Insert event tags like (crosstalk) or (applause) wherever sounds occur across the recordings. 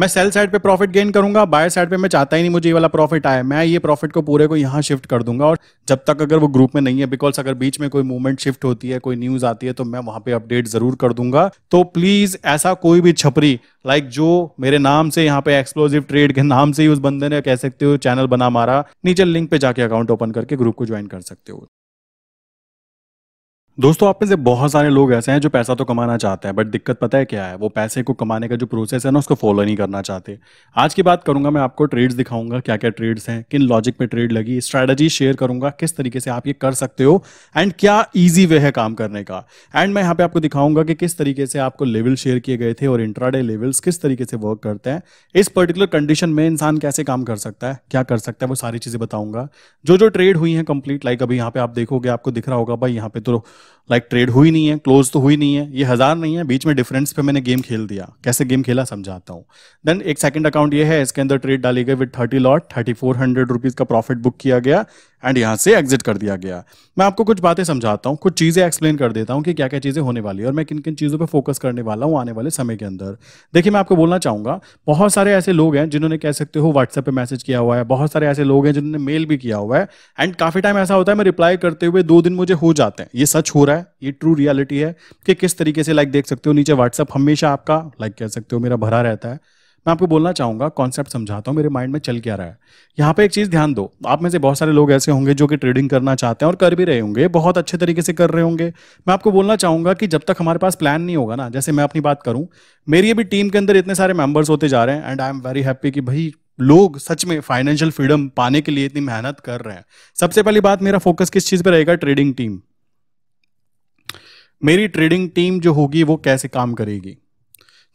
मैं sell side पे profit gain करूंगा बायर साइड पे मैं चाहता ही नहीं मुझे ये वाला प्रॉफिट आए मैं ये प्रॉफिट को पूरे को यहाँ शिफ्ट कर दूंगा और जब तक अगर वो ग्रुप में नहीं है बिकॉज अगर बीच में कोई मूवमेंट शिफ्ट होती है कोई न्यूज आती है तो मैं वहां पे अपडेट जरूर कर दूंगा तो प्लीज ऐसा कोई भी छपरी लाइक जो मेरे नाम से यहाँ पे एक्सप्लोजिव ट्रेड के नाम से ही उस बंदे ने कह सकते हो चैनल बना मारा नीचे लिंक पे जाके अकाउंट ओपन करके ग्रुप को ज्वाइन कर सकते हो दोस्तों आप में से बहुत सारे लोग ऐसे हैं जो पैसा तो कमाना चाहते हैं बट दिक्कत पता है क्या है वो पैसे को कमाने का जो प्रोसेस है ना उसको फॉलो नहीं करना चाहते आज की बात करूंगा मैं आपको ट्रेड्स दिखाऊंगा क्या क्या ट्रेड्स हैं किन लॉजिक पे ट्रेड लगी स्ट्रैटेजी शेयर करूंगा किस तरीके से आप ये कर सकते हो एंड क्या ईजी वे है काम करने का एंड मैं यहाँ पे आपको दिखाऊंगा कि किस तरीके से आपको लेवल शेयर किए गए थे और इंट्राडे लेवल्स किस तरीके से वर्क करते हैं इस पर्टिकुलर कंडीशन में इंसान कैसे काम कर सकता है क्या कर सकता है वो सारी चीजें बताऊंगा जो जो ट्रेड हुई है कंप्लीट लाइक अभी यहाँ पे आप देखोगे आपको दिख रहा होगा भाई यहाँ पे तो लाइक ट्रेड हुई नहीं है क्लोज तो हुई नहीं है ये हज़ार नहीं है बीच में डिफरेंस पे मैंने गेम खेल दिया कैसे गेम खेला समझाता हूँ देन एक सेकंड अकाउंट ये है इसके अंदर ट्रेड डाली गई with thirty lot thirty four hundred rupees का प्रॉफिट बुक किया गया एंड यहाँ से एग्जिट कर दिया गया मैं आपको कुछ बातें समझाता हूँ कुछ चीज़ें एक्सप्लेन कर देता हूँ कि क्या क्या चीज़ें होने वाली है और मैं किन किन चीज़ों पर फोकस करने वाला हूँ आने वाले समय के अंदर देखिए मैं आपको बोलना चाहूंगा बहुत सारे ऐसे लोग हैं जिन्होंने कह सकते हो व्हाट्सएप पर मैसेज किया हुआ है बहुत सारे ऐसे लोग हैं जिन्होंने मेल भी किया हुआ है एंड काफ़ी टाइम ऐसा होता है मैं रिप्लाई करते हुए दो दिन मुझे हो जाते हैं ये सच हो रहा है ये ट्रू रियलिटी है कि किस तरीके से लाइक देख सकते हो नीचे व्हाट्सअप हमेशा आपका लाइक कह सकते हो मेरा भरा रहता है मैं आपको बोलना चाहूंगा कॉन्सेप्ट समझाता हूँ मेरे माइंड में चल क्या रहा है यहाँ पे एक चीज़ ध्यान दो आप में से बहुत सारे लोग ऐसे होंगे जो कि ट्रेडिंग करना चाहते हैं और कर भी रहे होंगे बहुत अच्छे तरीके से कर रहे होंगे मैं आपको बोलना चाहूंगा कि जब तक हमारे पास प्लान नहीं होगा ना जैसे मैं अपनी बात करूँ मेरी अभी टीम के अंदर इतने सारे मेंबर्स होते जा रहे हैं and I am very happy कि भाई लोग सच में फाइनेंशियल फ्रीडम पाने के लिए इतनी मेहनत कर रहे हैं सबसे पहली बात मेरा फोकस किस चीज़ पर रहेगा ट्रेडिंग टीम मेरी ट्रेडिंग टीम जो होगी वो कैसे काम करेगी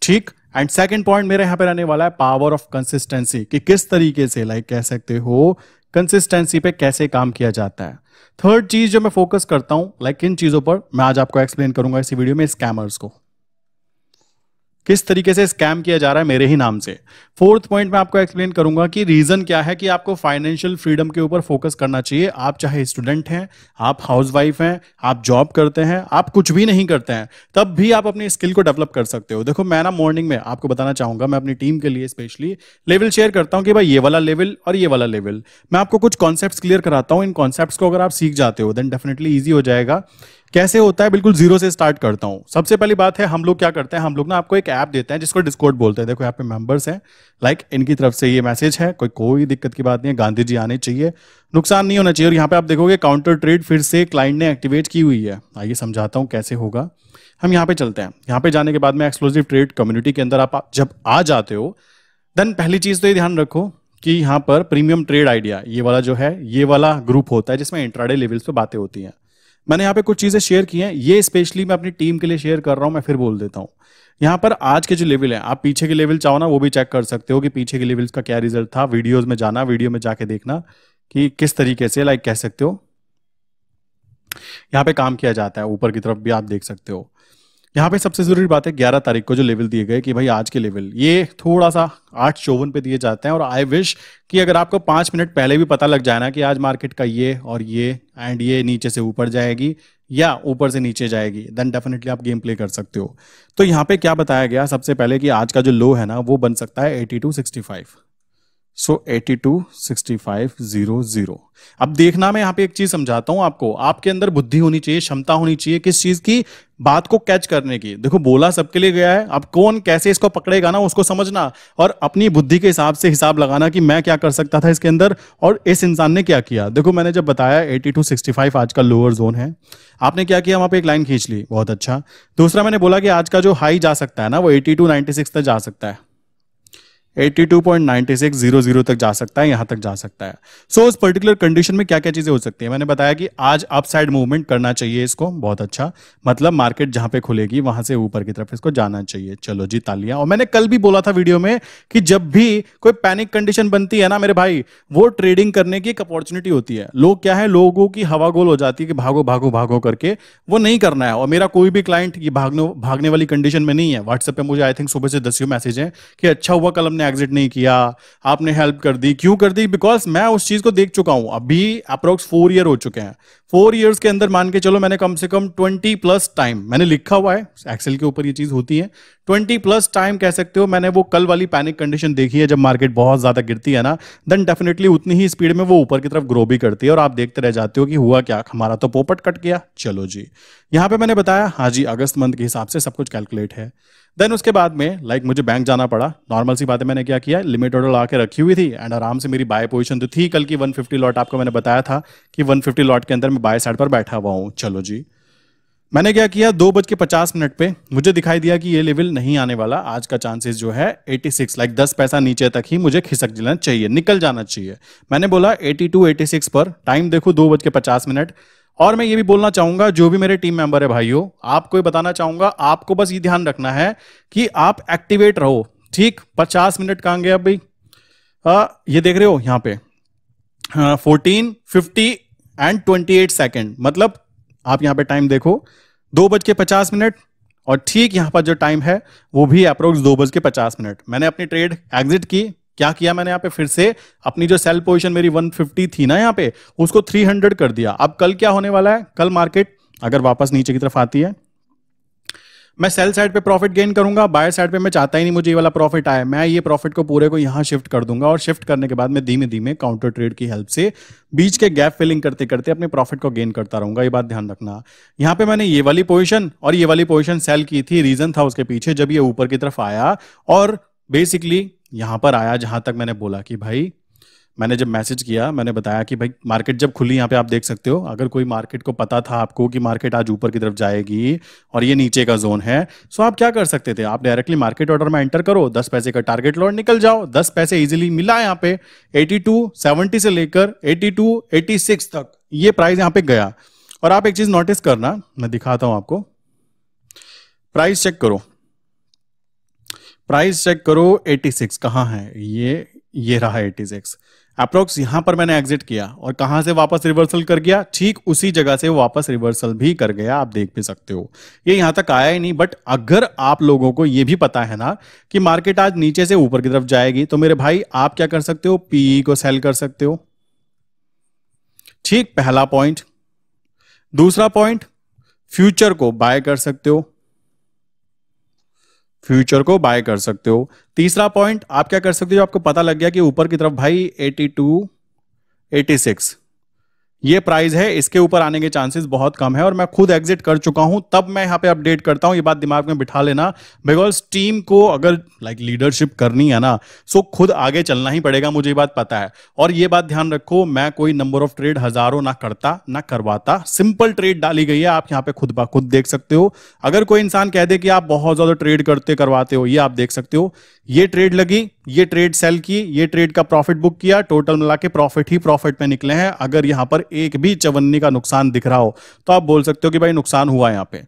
ठीक एंड सेकेंड पॉइंट मेरे यहां पर रहने वाला है पावर ऑफ कंसिस्टेंसी कि किस तरीके से लाइक like, कह सकते हो कंसिस्टेंसी पे कैसे काम किया जाता है थर्ड चीज जो मैं फोकस करता हूं लाइक like इन चीजों पर मैं आज आपको एक्सप्लेन करूंगा इसी वीडियो में स्कैमर्स को किस तरीके से स्कैम किया जा रहा है मेरे ही नाम से फोर्थ पॉइंट मैं आपको एक्सप्लेन करूंगा कि रीजन क्या है कि आपको फाइनेंशियल फ्रीडम के ऊपर फोकस करना चाहिए आप चाहे स्टूडेंट हैं आप हाउसवाइफ हैं आप जॉब करते हैं आप कुछ भी नहीं करते हैं तब भी आप अपनी स्किल को डेवलप कर सकते हो देखो मैं ना मॉर्निंग में आपको बताना चाहूंगा मैं अपनी टीम के लिए स्पेशली लेवल शेयर करता हूँ कि भाई ये वाला लेवल और ये वाला लेवल मैं आपको कुछ कॉन्सेप्ट क्लियर कराता हूँ इन कॉन्सेप्ट को अगर आप सीख जाते हो देन डेफिनेटली ईजी हो जाएगा कैसे होता है बिल्कुल जीरो से स्टार्ट करता हूँ सबसे पहली बात है हम लोग क्या करते हैं हम लोग ना आपको एक ऐप देते हैं जिसको डिस्कोर्ट बोलते हैं देखो यहाँ पे मेंबर्स हैं लाइक इनकी तरफ से ये मैसेज है कोई कोई दिक्कत की बात नहीं है गांधी जी आने चाहिए नुकसान नहीं होना चाहिए और यहाँ पे आप देखोगे काउंटर ट्रेड फिर से क्लाइंट ने एक्टिवेट की हुई है आइए समझाता हूँ कैसे होगा हम यहाँ पे चलते हैं यहाँ पे जाने के बाद में एक्सक्लूसिव ट्रेड कम्युनिटी के अंदर आप जब आ जाते हो देन पहली चीज़ तो ये ध्यान रखो कि यहाँ पर प्रीमियम ट्रेड आइडिया ये वाला जो है ये वाला ग्रुप होता है जिसमें इंट्राडे लेवल्स पे बातें होती हैं मैंने यहाँ पे कुछ चीजें शेयर की हैं ये स्पेशली मैं अपनी टीम के लिए शेयर कर रहा हूँ मैं फिर बोल देता हूँ यहाँ पर आज के जो लेवल है आप पीछे के लेवल चाहो ना वो भी चेक कर सकते हो कि पीछे के लेवल्स का क्या रिजल्ट था वीडियोज में जाना वीडियो में जाके देखना कि किस तरीके से लाइक कह सकते हो यहाँ पे काम किया जाता है ऊपर की तरफ भी आप देख सकते हो यहाँ पे सबसे जरूरी बात है ग्यारह तारीख को जो लेवल दिए गए कि भाई आज के लेवल ये थोड़ा सा आठ चौवन पे दिए जाते हैं और आई विश कि अगर आपको पांच मिनट पहले भी पता लग जाए ना कि आज मार्केट का ये और ये एंड ये नीचे से ऊपर जाएगी या ऊपर से नीचे जाएगी देन डेफिनेटली आप गेम प्ले कर सकते हो तो यहाँ पे क्या बताया गया सबसे पहले कि आज का जो लो है ना वो बन सकता है eighty two sixty five so eighty two sixty five zero zero अब देखना मैं यहाँ पे एक चीज समझाता हूं आपको आपके अंदर बुद्धि होनी चाहिए क्षमता होनी चाहिए किस चीज की बात को कैच करने की देखो बोला सबके लिए गया है अब कौन कैसे इसको पकड़ेगा ना उसको समझना और अपनी बुद्धि के हिसाब से हिसाब लगाना कि मैं क्या कर सकता था इसके अंदर और इस इंसान ने क्या किया देखो मैंने जब बताया एटी टू सिक्सटी फाइव आज का लोअर जोन है आपने क्या किया वहां पर एक लाइन खींच ली बहुत अच्छा दूसरा मैंने बोला कि आज का जो हाई जा सकता है ना वो एटी टू नाइनटी सिक्स तक जा सकता है 82.9600 तक जा सकता है यहां तक जा सकता है सो so, उस पर्टिकुलर कंडीशन में क्या क्या चीजें हो सकती है मैंने बताया कि आज अपसाइड मूवमेंट करना चाहिए इसको बहुत अच्छा मतलब मार्केट जहां पे खुलेगी वहां से ऊपर की तरफ इसको जाना चाहिए चलो जी तालियां और मैंने कल भी बोला था वीडियो में कि जब भी कोई पैनिक कंडीशन बनती है ना मेरे भाई वो ट्रेडिंग करने की एक अपॉर्चुनिटी होती है लोग क्या है लोगों की हवा गोल हो जाती है कि भागो भागो भागो करके वो नहीं करना है और मेरा कोई भी क्लाइंट भागने वाली कंडीशन में नहीं है व्हाट्सएप पे मुझे आई थिंक सुबह से दस्यू मैसेज है कि अच्छा हुआ कल हमने एग्जिट नहीं किया आपने हेल्प कर दी क्यों कर दी बिकॉज मैं उस चीज को देख चुका हूं अभी अप्रोक्स फोर ईयर हो चुके हैं फोर ईयर्स के अंदर मान के चलो मैंने कम से कम ट्वेंटी प्लस टाइम मैंने लिखा हुआ है एक्सेल के ऊपर ये चीज होती है ट्वेंटी प्लस टाइम कह सकते हो मैंने वो कल वाली पैनिक कंडीशन देखी है जब मार्केट बहुत ज्यादा गिरती है ना देन डेफिनेटली उतनी ही स्पीड में वो ऊपर की तरफ ग्रो भी करती है और आप देखते रह जाते हो कि हुआ क्या हमारा तो पोपट कट गया चलो जी यहाँ पे मैंने बताया हाँ जी अगस्त मंथ के हिसाब से सब कुछ कैलकुलेट है देन उसके बाद में लाइक like, मुझे बैंक जाना पड़ा नॉर्मल सी बातें मैंने क्या किया लिमिट ऑर्डर ला के रखी हुई थी एंड आराम से मेरी बाय पोजीशन तो थी कल की 150 फिफ्टी लॉट आपको मैंने बताया था कि 150 फिफ्टी लॉट के अंदर मैं बाय साइड पर बैठा हुआ हूँ चलो जी मैंने क्या किया दो बज के पचास मिनट पे मुझे दिखाई दिया कि ये लेवल नहीं आने वाला आज का चांसेस जो है 86 लाइक like 10 पैसा नीचे तक ही मुझे खिसक जाना चाहिए निकल जाना चाहिए मैंने बोला 82 86 पर टाइम देखो दो बज के पचास मिनट और मैं ये भी बोलना चाहूंगा जो भी मेरे टीम मेंबर है भाइयों आपको ये बताना चाहूंगा आपको बस ये ध्यान रखना है कि आप एक्टिवेट रहो ठीक पचास मिनट कहाँ गए भाई आ, ये देख रहे हो यहाँ पे fourteen fifty and twenty eight second मतलब आप यहाँ पे टाइम देखो दो बज के पचास मिनट और ठीक यहाँ पर जो टाइम है वो भी अप्रोक्स दो बज के पचास मिनट मैंने अपनी ट्रेड एग्जिट की क्या किया मैंने यहाँ पे फिर से अपनी जो सेल पोजिशन मेरी 150 थी ना यहाँ पे उसको 300 कर दिया अब कल क्या होने वाला है कल मार्केट अगर वापस नीचे की तरफ आती है मैं सेल साइड पे प्रॉफिट गेन करूंगा बायर साइड पे मैं चाहता ही नहीं मुझे ये वाला प्रॉफिट आए मैं ये प्रॉफिट को पूरे को यहाँ शिफ्ट कर दूंगा और शिफ्ट करने के बाद मैं धीमे धीमे काउंटर ट्रेड की हेल्प से बीच के गैप फिलिंग करते करते अपने प्रॉफिट को गेन करता रहूंगा ये बात ध्यान रखना यहाँ पे मैंने ये वाली पोजिशन और ये वाली पोजिशन सेल की थी रीजन था उसके पीछे जब ये ऊपर की तरफ आया और बेसिकली यहाँ पर आया जहाँ तक मैंने बोला कि भाई मैंने जब मैसेज किया मैंने बताया कि भाई मार्केट जब खुली यहाँ पे आप देख सकते हो अगर कोई मार्केट को पता था आपको कि मार्केट आज ऊपर की तरफ जाएगी और ये नीचे का जोन है सो आप क्या कर सकते थे आप डायरेक्टली मार्केट ऑर्डर में एंटर करो दस पैसे का टारगेट लॉट निकल जाओ दस पैसे इजिली मिला यहाँ पे एटी टू सेवेंटी से लेकर एटी टू एटी सिक्स तक ये प्राइस यहाँ पे गया और आप एक चीज नोटिस करना मैं दिखाता हूँ आपको प्राइस चेक करो प्राइस चेक करो 86 कहाँ है ये ये रहा 86 अप्रोक्स यहां पर मैंने एग्जिट किया और कहां से वापस रिवर्सल कर गया ठीक उसी जगह से वापस रिवर्सल भी कर गया आप देख भी सकते हो ये यहां तक आया ही नहीं बट अगर आप लोगों को ये भी पता है ना कि मार्केट आज नीचे से ऊपर की तरफ जाएगी तो मेरे भाई आप क्या कर सकते हो पीई e को सेल कर सकते हो ठीक पहला पॉइंट दूसरा पॉइंट फ्यूचर को बाय कर सकते हो फ्यूचर को बाय कर सकते हो तीसरा पॉइंट आप क्या कर सकते हो आपको पता लग गया कि ऊपर की तरफ भाई 82 86 ये प्राइस है इसके ऊपर आने के चांसेस बहुत कम है और मैं खुद एग्जिट कर चुका हूं तब मैं यहां पे अपडेट करता हूं ये बात दिमाग में बिठा लेना बिकॉज टीम को अगर लाइक like, लीडरशिप करनी है ना सो खुद आगे चलना ही पड़ेगा मुझे ये बात पता है और ये बात ध्यान रखो मैं कोई नंबर ऑफ ट्रेड हजारों ना करता ना करवाता सिंपल ट्रेड डाली गई है आप यहाँ पे खुद बा खुद देख सकते हो अगर कोई इंसान कह दे कि आप बहुत ज्यादा ट्रेड करते करवाते हो ये आप देख सकते हो ये ट्रेड लगी ये ट्रेड सेल की ये ट्रेड का प्रॉफिट बुक किया टोटल मिला के प्रॉफिट ही प्रॉफिट में निकले हैं अगर यहां पर एक भी चवन्नी का नुकसान दिख रहा हो तो आप बोल सकते हो कि भाई नुकसान हुआ यहाँ पे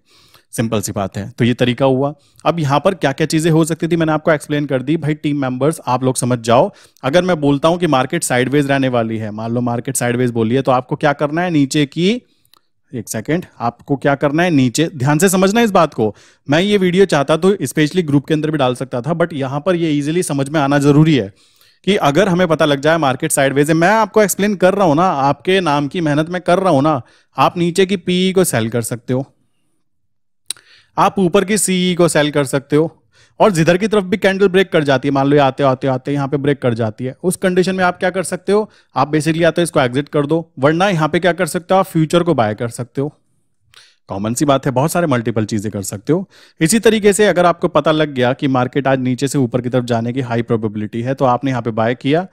सिंपल सी बात है तो ये तरीका हुआ अब यहाँ पर क्या क्या चीज़ें हो सकती थी मैंने आपको एक्सप्लेन कर दी भाई टीम मेंबर्स आप लोग समझ जाओ अगर मैं बोलता हूँ कि मार्केट साइडवेज रहने वाली है मान लो मार्केट साइडवेज बोली है तो आपको क्या करना है नीचे की एक सेकेंड आपको क्या करना है नीचे ध्यान से समझना इस बात को मैं ये वीडियो चाहता तो स्पेशली ग्रुप के अंदर भी डाल सकता था बट यहाँ पर ये इजिली समझ में आना जरूरी है कि अगर हमें पता लग जाए मार्केट साइडवेज है मैं आपको एक्सप्लेन कर रहा हूं ना आपके नाम की मेहनत में कर रहा हूं ना आप नीचे की पीई e को सेल कर सकते हो आप ऊपर की सीई e को सेल कर सकते हो और जिधर की तरफ भी कैंडल ब्रेक कर जाती है मान लो आते आते आते यहाँ पे ब्रेक कर जाती है उस कंडीशन में आप क्या कर सकते हो आप बेसिकली आते हो इसको एग्जिट कर दो वरना यहाँ पे क्या कर सकते हो आप फ्यूचर को बाय कर सकते हो कॉमन सी बात है बहुत सारे मल्टीपल चीजें कर सकते हो इसी तरीके से अगर आपको पता लग गया कि मार्केट आज नीचे से ऊपर की तरफ जाने की हाई प्रोबेबिलिटी है तो आपने यहाँ पे बाय किया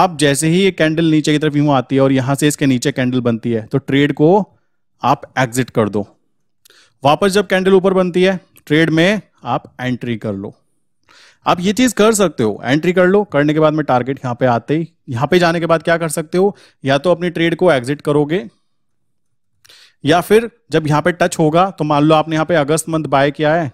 आप जैसे ही ये कैंडल नीचे की तरफ यूं आती है और यहां से इसके नीचे कैंडल बनती है तो ट्रेड को आप एग्जिट कर दो वापस जब कैंडल ऊपर बनती है ट्रेड में आप एंट्री कर लो आप ये चीज कर सकते हो एंट्री कर लो करने के बाद में टारगेट यहां पे आते ही यहां पे जाने के बाद क्या कर सकते हो या तो अपनी ट्रेड को एग्जिट करोगे या फिर जब यहां पे टच होगा तो मान लो आपने यहां पे अगस्त मंथ बाय किया है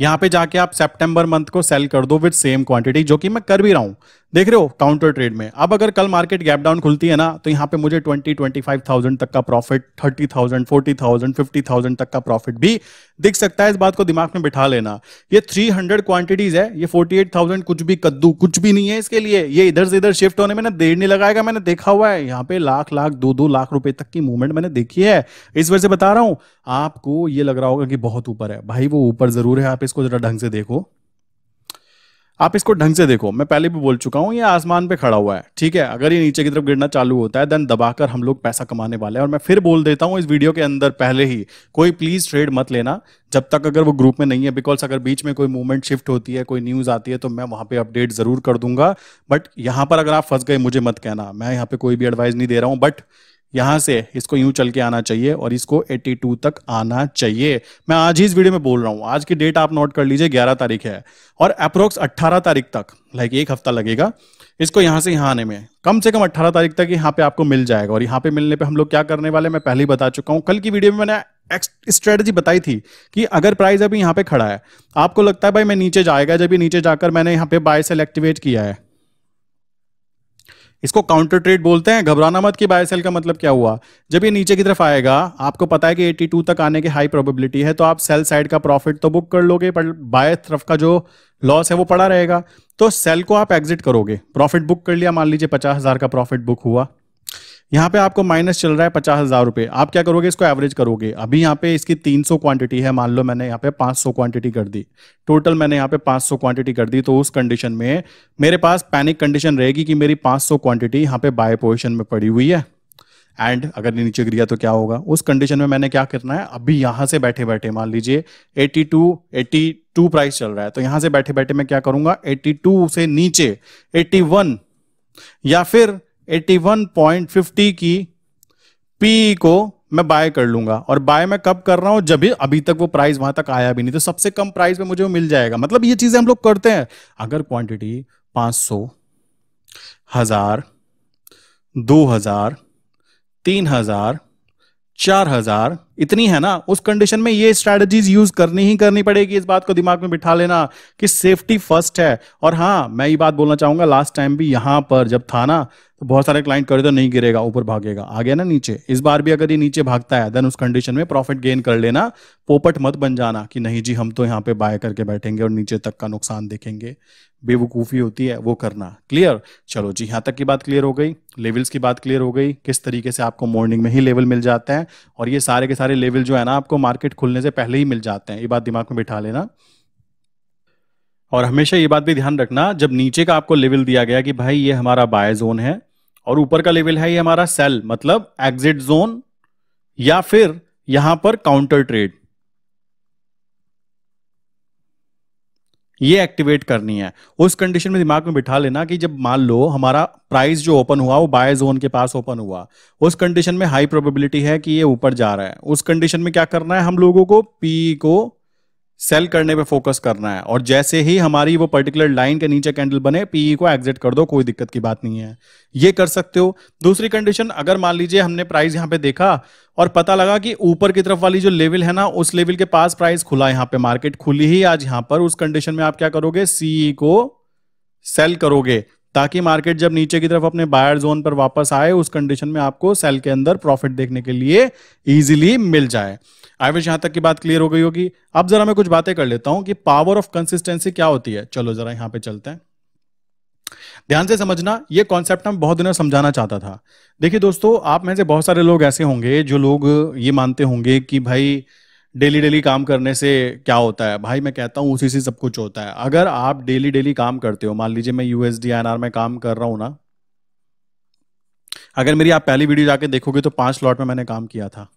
यहां पे जाके आप सितंबर मंथ को सेल कर दो विद सेम क्वांटिटी जो कि मैं कर भी रहा हूं देख रहे हो काउंटर ट्रेड में अब अगर कल मार्केट गैप डाउन खुलती है ना तो यहाँ पे मुझे ट्वेंटी ट्वेंटी फाइव थाउजेंड तक का profit thirty thousand forty thousand fifty thousand तक का प्रॉफिट भी दिख सकता है इस बात को दिमाग में बिठा लेना ये थ्री हंड्रेड क्वांटिटीज है ये फोर्टी एट थाउजेंड कुछ भी कद्दू कुछ भी नहीं है इसके लिए ये इधर से इधर शिफ्ट होने में ना देर नहीं लगाएगा मैंने देखा हुआ है यहाँ पे लाख लाख दो दो लाख रुपए तक की मूवमेंट मैंने देखी है इस वजह से बता रहा हूँ आपको ये लग रहा होगा कि बहुत ऊपर है भाई वो ऊपर जरूर है आप इसको जरा ढंग से देखो आप इसको ढंग से देखो मैं पहले भी बोल चुका हूँ ये आसमान पे खड़ा हुआ है ठीक है अगर ये नीचे की तरफ गिरना चालू होता है देन दबाकर हम लोग पैसा कमाने वाले हैं और मैं फिर बोल देता हूँ इस वीडियो के अंदर पहले ही कोई प्लीज ट्रेड मत लेना जब तक अगर वो ग्रुप में नहीं है बिकॉज अगर बीच में कोई मूवमेंट शिफ्ट होती है कोई न्यूज आती है तो मैं वहां पर अपडेट जरूर कर दूंगा बट यहाँ पर अगर आप फंस गए मुझे मत कहना मैं यहाँ पे कोई भी एडवाइस नहीं दे रहा हूँ बट यहां से इसको यूं चल के आना चाहिए और इसको 82 तक आना चाहिए मैं आज ही इस वीडियो में बोल रहा हूं आज की डेट आप नोट कर लीजिए 11 तारीख है और अप्रोक्स 18 तारीख तक लाइक एक हफ्ता लगेगा इसको यहां से यहां आने में कम से कम 18 तारीख तक यहाँ पे आपको मिल जाएगा और यहाँ पे मिलने पे हम लोग क्या करने वाले मैं पहले ही बता चुका हूँ कल की वीडियो में मैंने स्ट्रेटजी बताई थी कि अगर प्राइस अभी यहाँ पे खड़ा है आपको लगता है भाई मैं नीचे जाएगा जब भी नीचे जाकर मैंने यहाँ पे बाय सेल एक्टिवेट किया है इसको काउंटर ट्रेड बोलते हैं घबराना मत कि बाय सेल का मतलब क्या हुआ जब ये नीचे की तरफ आएगा आपको पता है कि 82 तक आने की हाई प्रोबेबिलिटी है तो आप सेल साइड का प्रॉफिट तो बुक कर लोगे पर बाय तरफ का जो लॉस है वो पड़ा रहेगा तो सेल को आप एग्जिट करोगे प्रॉफिट बुक कर लिया मान लीजिए पचास हजार का प्रॉफिट बुक हुआ यहाँ पे आपको माइनस चल रहा है पचास हजार रुपये आप क्या करोगे इसको एवरेज करोगे अभी यहाँ पे इसकी तीन सौ क्वांटिटी है मान लो मैंने यहाँ पे पाँच सौ क्वांटिटी कर दी टोटल मैंने यहाँ पे पाँच सौ क्वांटिटी कर दी तो उस कंडीशन में मेरे पास पैनिक कंडीशन रहेगी कि मेरी पाँच सौ क्वांटिटी यहाँ पे बाय पोजिशन में पड़ी हुई है एंड अगर नीचे गिर गया तो क्या होगा उस कंडीशन में मैंने क्या करना है अभी यहाँ से बैठे बैठे मान लीजिए 82 82 प्राइस चल रहा है तो यहाँ से बैठे बैठे मैं क्या करूंगा 82 से नीचे 81 या फिर 81.50 की पी को मैं बाय कर लूंगा और बाय मैं कब कर रहा हूं जब भी अभी तक वो प्राइस वहां तक आया भी नहीं तो सबसे कम प्राइस में मुझे वो मिल जाएगा मतलब ये चीजें हम लोग करते हैं अगर क्वांटिटी 500 हजार दो हजार तीन हजार चार हजार इतनी है ना उस कंडीशन में ये स्ट्रेटजीज यूज करनी ही करनी पड़ेगी इस बात को दिमाग में बिठा लेना कि सेफ्टी फर्स्ट है और हाँ मैं ये बात बोलना चाहूंगा लास्ट टाइम भी यहां पर जब था ना तो बहुत सारे क्लाइंट करे तो नहीं गिरेगा ऊपर भागेगा आ गया ना नीचे इस बार भी अगर ये नीचे भागता है देन उस कंडीशन में प्रॉफिट गेन कर लेना पोपट मत बन जाना कि नहीं जी हम तो यहाँ पे बाय करके बैठेंगे और नीचे तक का नुकसान देखेंगे बेवकूफ़ी होती है वो करना क्लियर चलो जी यहाँ तक की बात क्लियर हो गई लेवल्स की बात क्लियर हो गई किस तरीके से आपको मॉर्निंग में ही लेवल मिल जाते हैं और ये सारे के सारे सारे लेवल जो है ना आपको मार्केट खुलने से पहले ही मिल जाते हैं ये बात दिमाग में बिठा लेना और हमेशा ये बात भी ध्यान रखना जब नीचे का आपको लेवल दिया गया कि भाई ये हमारा बाय जोन है और ऊपर का लेवल है ये हमारा सेल मतलब एग्जिट जोन या फिर यहां पर काउंटर ट्रेड ये एक्टिवेट करनी है उस कंडीशन में दिमाग में बिठा लेना कि जब मान लो हमारा प्राइस जो ओपन हुआ वो बाय जोन के पास ओपन हुआ उस कंडीशन में हाई प्रोबेबिलिटी है कि ये ऊपर जा रहा है उस कंडीशन में क्या करना है हम लोगों को पी को सेल करने पे फोकस करना है और जैसे ही हमारी वो पर्टिकुलर लाइन के नीचे कैंडल बने पीई e को एग्जिट कर दो कोई दिक्कत की बात नहीं है ये कर सकते हो दूसरी कंडीशन अगर मान लीजिए हमने प्राइस यहाँ पे देखा और पता लगा कि ऊपर की तरफ वाली जो लेवल है ना उस लेवल के पास प्राइस खुला यहाँ पे मार्केट खुली ही आज यहाँ पर उस कंडीशन में आप क्या करोगे सीई e को सेल करोगे ताकि मार्केट जब नीचे की तरफ अपने बायर जोन पर वापस आए उस कंडीशन में आपको सेल के अंदर प्रॉफिट देखने के लिए इजीली मिल जाए आई विश यहां तक की बात क्लियर हो गई होगी अब जरा मैं कुछ बातें कर लेता हूं कि पावर ऑफ कंसिस्टेंसी क्या होती है चलो जरा यहां पे चलते हैं ध्यान से समझना ये कॉन्सेप्ट हम बहुत दिनों समझाना चाहता था देखिए दोस्तों आप में से बहुत सारे लोग ऐसे होंगे जो लोग ये मानते होंगे कि भाई डेली डेली काम करने से क्या होता है भाई मैं कहता हूँ उसी से सब कुछ होता है अगर आप डेली डेली काम करते हो मान लीजिए मैं यूएसडी एनआर में काम कर रहा हूं ना अगर मेरी आप पहली वीडियो जाके देखोगे तो पांच लॉट में मैंने काम किया था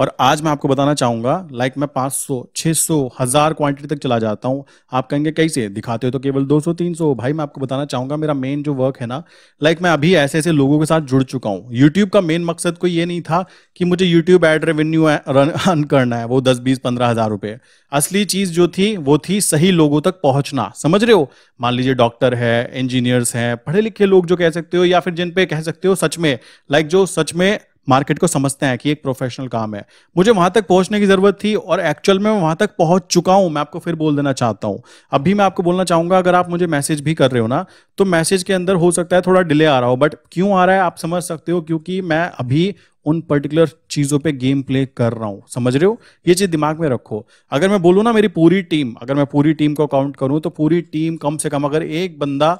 और आज मैं आपको बताना चाहूंगा लाइक मैं 500, 600, हजार क्वांटिटी तक चला जाता हूं आप कहेंगे कैसे दिखाते हो तो केवल 200, 300 भाई मैं आपको बताना चाहूंगा मेरा मेन जो वर्क है ना लाइक मैं अभी ऐसे ऐसे लोगों के साथ जुड़ चुका हूँ यूट्यूब का मेन मकसद कोई ये नहीं था कि मुझे यूट्यूब एड रेवेन्यू अर्न करना है वो दस बीस पंद्रह हजार रुपए असली चीज जो थी वो थी सही लोगों तक पहुंचना समझ रहे हो मान लीजिए डॉक्टर है इंजीनियर्स हैं पढ़े लिखे लोग जो कह सकते हो या फिर जिनपे कह सकते हो सच में लाइक जो सच में मार्केट को समझते हैं कि एक प्रोफेशनल काम है मुझे वहां तक पहुंचने की जरूरत थी और एक्चुअल में मैं वहां तक पहुंच चुका हूं मैं आपको फिर बोल देना चाहता हूं अभी मैं आपको बोलना चाहूंगा अगर आप मुझे मैसेज भी कर रहे हो ना तो मैसेज के अंदर हो सकता है थोड़ा डिले आ रहा हो बट क्यों आ रहा है आप समझ सकते हो क्योंकि मैं अभी उन पर्टिकुलर चीजों पे गेम प्ले कर रहा हूं समझ रहे हो ये चीज दिमाग में रखो अगर मैं बोलूँ ना मेरी पूरी टीम अगर मैं पूरी टीम को काउंट करूं तो पूरी टीम कम से कम अगर एक बंदा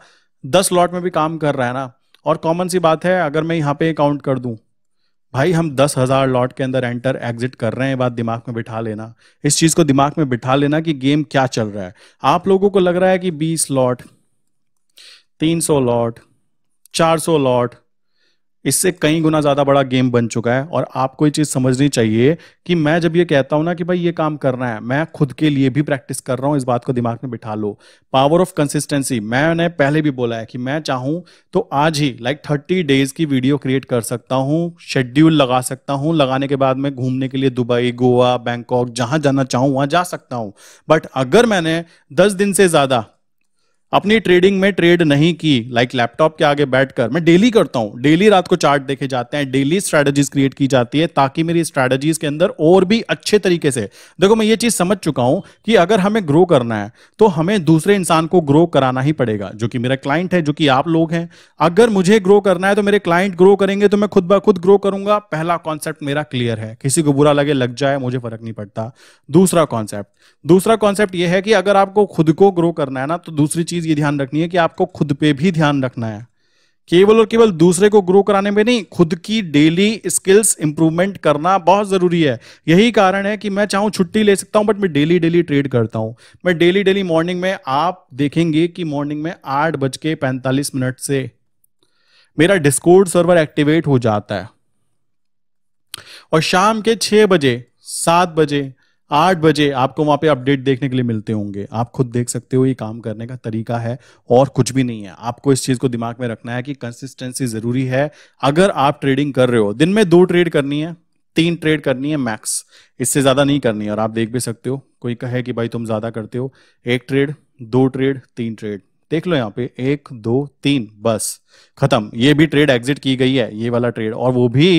दस लॉट में भी काम कर रहा है ना और कॉमन सी बात है अगर मैं यहाँ पे काउंट कर दूं भाई हम दस हजार लॉट के अंदर एंटर एग्जिट कर रहे हैं बात दिमाग में बिठा लेना इस चीज को दिमाग में बिठा लेना कि गेम क्या चल रहा है आप लोगों को लग रहा है कि बीस लॉट तीन सौ लॉट चार सौ लॉट इससे कई गुना ज्यादा बड़ा गेम बन चुका है और आपको ये चीज समझनी चाहिए कि मैं जब ये कहता हूं ना कि भाई ये काम करना है मैं खुद के लिए भी प्रैक्टिस कर रहा हूं इस बात को दिमाग में बिठा लो पावर ऑफ कंसिस्टेंसी मैंने पहले भी बोला है कि मैं चाहूं तो आज ही लाइक थर्टी डेज की वीडियो क्रिएट कर सकता हूं शेड्यूल लगा सकता हूं लगाने के बाद मैं घूमने के लिए दुबई गोवा बैंकॉक जहां जाना चाहूं वहां जा सकता हूं बट अगर मैंने दस दिन से ज्यादा अपनी ट्रेडिंग में ट्रेड नहीं की लाइक लैपटॉप के आगे बैठकर मैं डेली करता हूं डेली रात को चार्ट देखे जाते हैं डेली स्ट्रेटजीज क्रिएट की जाती है ताकि मेरी स्ट्रेटजीज के अंदर और भी अच्छे तरीके से देखो मैं ये चीज समझ चुका हूं कि अगर हमें ग्रो करना है तो हमें दूसरे इंसान को ग्रो कराना ही पड़ेगा जो कि मेरा क्लाइंट है जो कि आप लोग हैं अगर मुझे ग्रो करना है तो मेरे क्लाइंट ग्रो करेंगे तो मैं खुद ब खुद ग्रो करूंगा पहला कॉन्सेप्ट मेरा क्लियर है किसी को बुरा लगे लग जाए मुझे फर्क नहीं पड़ता दूसरा कॉन्सेप्ट दूसरा कॉन्सेप्ट यह है कि अगर आपको खुद को ग्रो करना है ना तो दूसरी चीज चीज ये ध्यान रखनी है कि आपको खुद पे भी ध्यान रखना है केवल और केवल दूसरे को ग्रो कराने में नहीं खुद की डेली स्किल्स इंप्रूवमेंट करना बहुत जरूरी है यही कारण है कि मैं चाहूं छुट्टी ले सकता हूं बट मैं डेली डेली ट्रेड करता हूं मैं डेली डेली मॉर्निंग में आप देखेंगे कि मॉर्निंग में आठ बज के पैंतालीस मिनट से मेरा डिस्कोर्ड सर्वर एक्टिवेट हो जाता है और शाम के छह बजे सात बजे आठ बजे आपको वहां पे अपडेट देखने के लिए मिलते होंगे आप खुद देख सकते हो ये काम करने का तरीका है और कुछ भी नहीं है आपको इस चीज को दिमाग में रखना है कि कंसिस्टेंसी जरूरी है अगर आप ट्रेडिंग कर रहे हो दिन में दो ट्रेड करनी है तीन ट्रेड करनी है मैक्स इससे ज्यादा नहीं करनी है और आप देख भी सकते हो कोई कहे कि भाई तुम ज्यादा करते हो एक ट्रेड दो ट्रेड तीन ट्रेड देख लो यहाँ पे एक दो तीन बस खत्म ये भी ट्रेड एग्जिट की गई है ये वाला ट्रेड और वो भी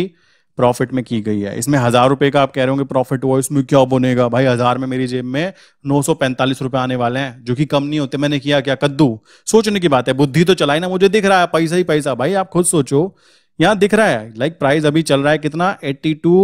प्रॉफिट में की गई है इसमें हजार रुपए का आप कह रहे होंगे प्रॉफिट हुआ इसमें क्या बनेगा भाई हजार में मेरी जेब में नौ सौ पैंतालीस रुपए आने वाले हैं जो कि कम नहीं होते मैंने किया क्या कद्दू सोचने की बात है बुद्धि तो चलाई ना मुझे दिख रहा है पैसा ही पैसा भाई आप खुद सोचो यहाँ दिख रहा है लाइक प्राइस अभी चल रहा है कितना eighty two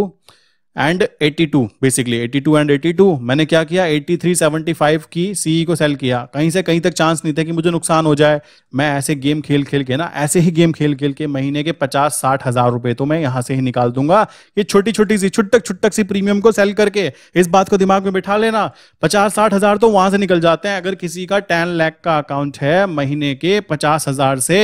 and 82 basically 82 and 82 मैंने क्या किया 8375 की सीई e को सेल किया कहीं से कहीं तक चांस नहीं था कि मुझे नुकसान हो जाए मैं ऐसे गेम खेल खेल के ना ऐसे ही गेम खेल खेल के महीने के पचास साठ हजार रुपए तो मैं यहां से ही निकाल दूंगा ये छोटी छोटी सी छुट्टक छुट्टक सी प्रीमियम को सेल करके इस बात को दिमाग में बिठा लेना पचास साठ हजार तो वहां से निकल जाते हैं अगर किसी का टेन लैख का अकाउंट है महीने के पचास हजार से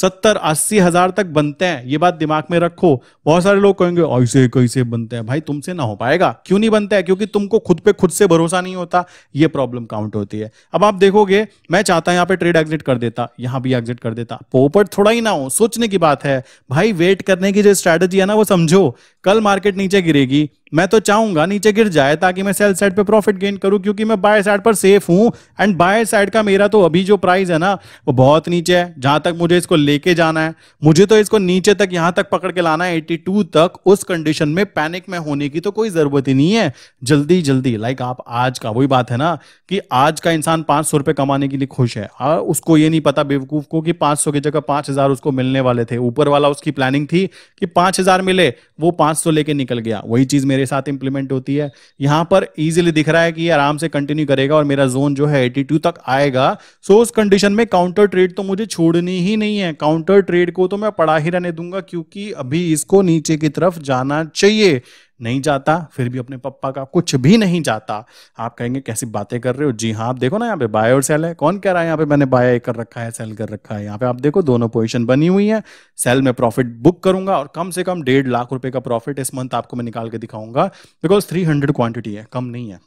सत्तर अस्सी हजार तक बनते हैं ये बात दिमाग में रखो बहुत सारे लोग कहेंगे ऐसे कैसे बनते हैं भाई तुमसे ना हो पाएगा क्यों नहीं बनता है क्योंकि तुमको खुद पे खुद से भरोसा नहीं होता ये प्रॉब्लम काउंट होती है अब आप देखोगे मैं चाहता हूं यहां पे ट्रेड एग्जिट कर देता यहां भी एग्जिट कर देता पोपट थोड़ा ही ना हो सोचने की बात है भाई वेट करने की जो स्ट्रैटेजी है ना वो समझो कल मार्केट नीचे गिरेगी मैं तो चाहूंगा नीचे गिर जाए ताकि मैं सेल साइड पे प्रॉफिट गेन करूं क्योंकि मैं बाय साइड पर सेफ हूं एंड बाय साइड का मेरा तो अभी जो प्राइस है ना वो बहुत नीचे है जहां तक मुझे इसको लेके जाना है मुझे तो इसको नीचे तक यहां तक पकड़ के लाना है 82 तक उस कंडीशन में पैनिक में होने की तो कोई जरूरत ही नहीं है जल्दी जल्दी लाइक आप आज का वही बात है ना कि आज का इंसान पांच सौ रुपए कमाने के लिए खुश है उसको ये नहीं पता बेवकूफ को कि पांच सौ की जगह पांच हजार उसको मिलने वाले थे ऊपर वाला उसकी प्लानिंग थी कि पांच हजार मिले वो पांच सौ लेके निकल गया वही चीज मेरे मेरे साथ इंप्लीमेंट होती है यहां पर इजिली दिख रहा है कि आराम से कंटिन्यू करेगा और मेरा जोन जो है 82 तक आएगा सो उस कंडीशन में काउंटर ट्रेड तो मुझे छोड़नी ही नहीं है काउंटर ट्रेड को तो मैं पढ़ा ही रहने दूंगा क्योंकि अभी इसको नीचे की तरफ जाना चाहिए नहीं जाता फिर भी अपने पप्पा का कुछ भी नहीं जाता आप कहेंगे कैसी बातें कर रहे हो जी हाँ आप देखो ना यहाँ पे बाय और सेल है कौन कह रहा है यहाँ पे मैंने बाय कर रखा है सेल कर रखा है यहाँ पे आप देखो दोनों पोजिशन बनी हुई है सेल में प्रॉफिट बुक करूंगा और कम से कम डेढ़ लाख रुपए का प्रॉफिट इस मंथ आपको मैं निकाल के दिखाऊंगा बिकॉज थ्री हंड्रेड क्वांटिटी है कम नहीं है